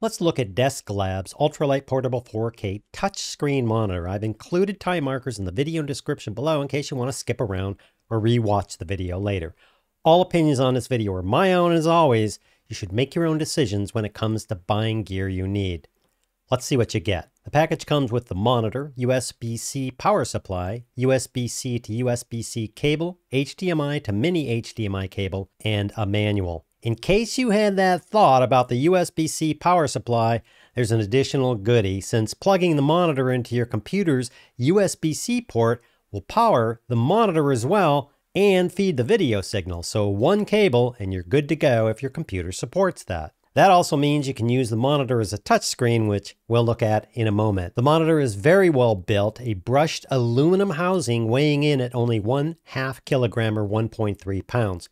Let's look at Desk Labs Ultralight Portable 4K Touchscreen Monitor. I've included time markers in the video description below in case you want to skip around or rewatch the video later. All opinions on this video are my own as always. You should make your own decisions when it comes to buying gear you need. Let's see what you get. The package comes with the monitor, USB-C power supply, USB-C to USB-C cable, HDMI to mini HDMI cable, and a manual. In case you had that thought about the USB-C power supply, there's an additional goody since plugging the monitor into your computer's USB-C port will power the monitor as well and feed the video signal. So one cable and you're good to go if your computer supports that. That also means you can use the monitor as a touchscreen, which we'll look at in a moment. The monitor is very well built, a brushed aluminum housing weighing in at only one half kilogram or 1.3 pounds.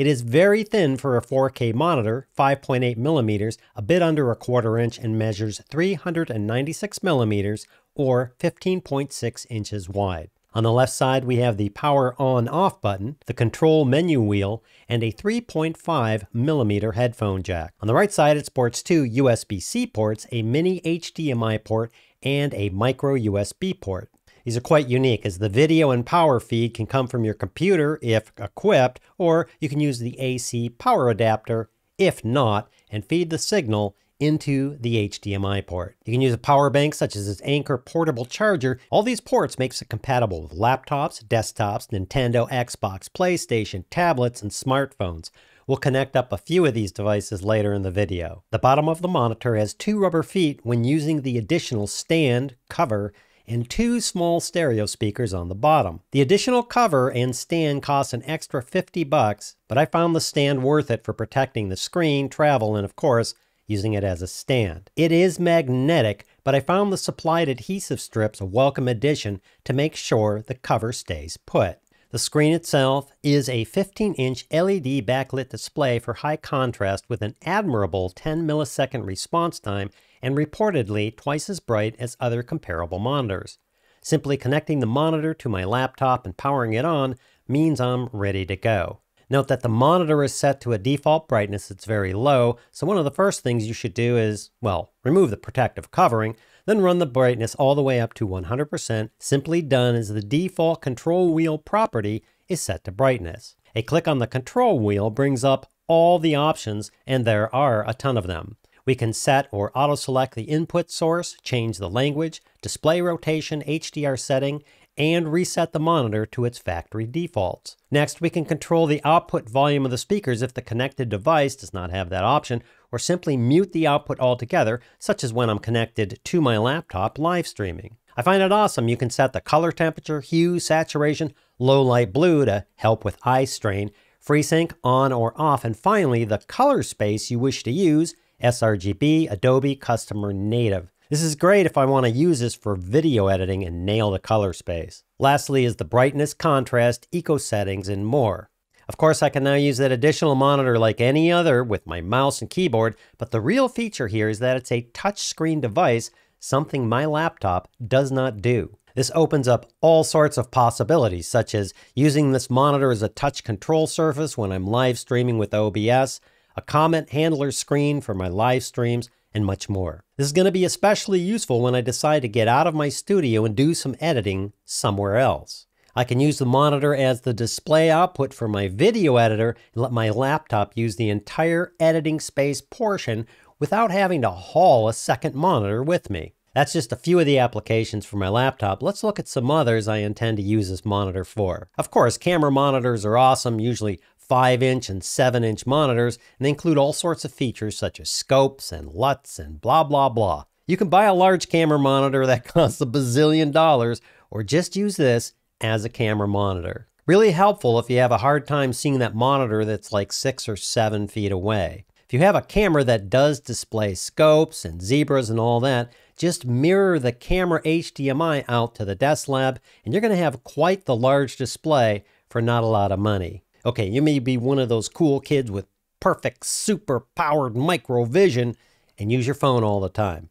It is very thin for a 4K monitor, 5.8 millimeters, a bit under a quarter inch, and measures 396 millimeters or 15.6 inches wide. On the left side, we have the power on off button, the control menu wheel, and a 3.5 millimeter headphone jack. On the right side, it sports two USB C ports, a mini HDMI port, and a micro USB port. These are quite unique as the video and power feed can come from your computer if equipped, or you can use the AC power adapter if not, and feed the signal into the HDMI port. You can use a power bank such as this Anchor portable charger. All these ports makes it compatible with laptops, desktops, Nintendo, Xbox, PlayStation, tablets, and smartphones. We'll connect up a few of these devices later in the video. The bottom of the monitor has two rubber feet when using the additional stand, cover, and two small stereo speakers on the bottom. The additional cover and stand cost an extra 50 bucks, but I found the stand worth it for protecting the screen, travel, and of course, using it as a stand. It is magnetic, but I found the supplied adhesive strips a welcome addition to make sure the cover stays put. The screen itself is a 15-inch LED backlit display for high contrast with an admirable 10 millisecond response time and reportedly twice as bright as other comparable monitors. Simply connecting the monitor to my laptop and powering it on means I'm ready to go. Note that the monitor is set to a default brightness that's very low, so one of the first things you should do is, well, remove the protective covering then run the brightness all the way up to 100%, simply done as the default control wheel property is set to brightness. A click on the control wheel brings up all the options, and there are a ton of them. We can set or auto select the input source, change the language, display rotation, HDR setting, and reset the monitor to its factory defaults. Next, we can control the output volume of the speakers if the connected device does not have that option, or simply mute the output altogether, such as when I'm connected to my laptop live streaming. I find it awesome you can set the color temperature, hue, saturation, low light blue to help with eye strain, FreeSync on or off, and finally the color space you wish to use, sRGB, Adobe Customer Native. This is great if I want to use this for video editing and nail the color space. Lastly is the brightness, contrast, eco settings, and more. Of course, I can now use that additional monitor like any other with my mouse and keyboard, but the real feature here is that it's a touchscreen device, something my laptop does not do. This opens up all sorts of possibilities, such as using this monitor as a touch control surface when I'm live streaming with OBS, a comment handler screen for my live streams, and much more. This is going to be especially useful when I decide to get out of my studio and do some editing somewhere else. I can use the monitor as the display output for my video editor and let my laptop use the entire editing space portion without having to haul a second monitor with me. That's just a few of the applications for my laptop. Let's look at some others I intend to use this monitor for. Of course, camera monitors are awesome, usually 5 inch and 7 inch monitors, and they include all sorts of features such as scopes and LUTs and blah blah blah. You can buy a large camera monitor that costs a bazillion dollars, or just use this as a camera monitor. Really helpful if you have a hard time seeing that monitor that's like six or seven feet away. If you have a camera that does display scopes and zebras and all that, just mirror the camera HDMI out to the desk lab and you're going to have quite the large display for not a lot of money. Okay, you may be one of those cool kids with perfect super powered micro vision and use your phone all the time.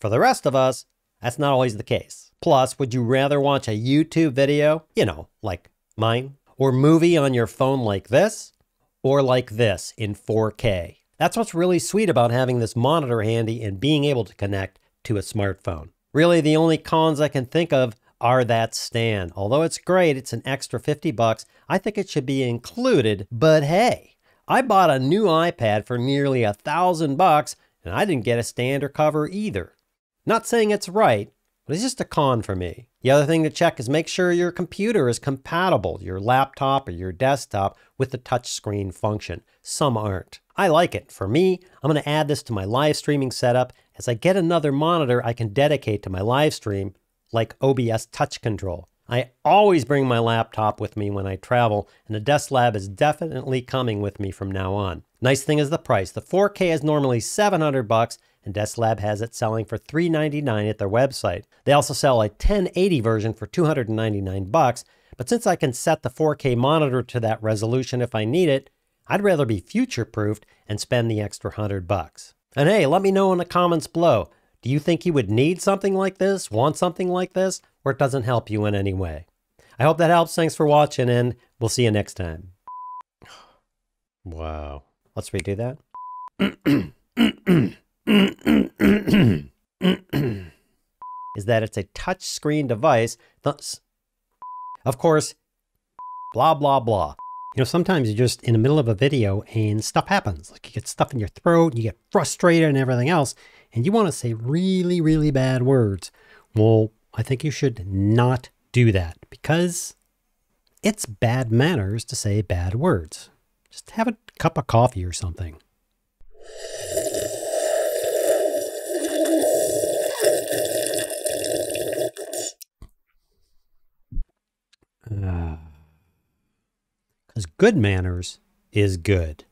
For the rest of us, that's not always the case. Plus, would you rather watch a YouTube video, you know, like mine, or movie on your phone like this, or like this in 4K? That's what's really sweet about having this monitor handy and being able to connect to a smartphone. Really, the only cons I can think of are that stand. Although it's great, it's an extra 50 bucks. I think it should be included, but hey, I bought a new iPad for nearly a thousand bucks and I didn't get a stand or cover either. Not saying it's right, but it's just a con for me. The other thing to check is make sure your computer is compatible, your laptop or your desktop, with the touchscreen function. Some aren't. I like it. For me, I'm going to add this to my live streaming setup. As I get another monitor I can dedicate to my live stream, like OBS Touch Control. I always bring my laptop with me when I travel, and the desk lab is definitely coming with me from now on. Nice thing is the price. The 4K is normally 700 bucks, and Lab has it selling for $399 at their website. They also sell a 1080 version for 299 bucks, but since I can set the 4K monitor to that resolution if I need it, I'd rather be future-proofed and spend the extra 100 bucks. And hey, let me know in the comments below. Do you think you would need something like this, want something like this, or it doesn't help you in any way? I hope that helps. Thanks for watching, and we'll see you next time. Wow. Let's redo that. is that it's a touchscreen device. Thus, of course, blah, blah, blah. You know, sometimes you're just in the middle of a video and stuff happens. Like you get stuff in your throat, you get frustrated and everything else, and you want to say really, really bad words. Well, I think you should not do that because it's bad manners to say bad words. Just have a cup of coffee or something. Because ah. uh, good manners is good.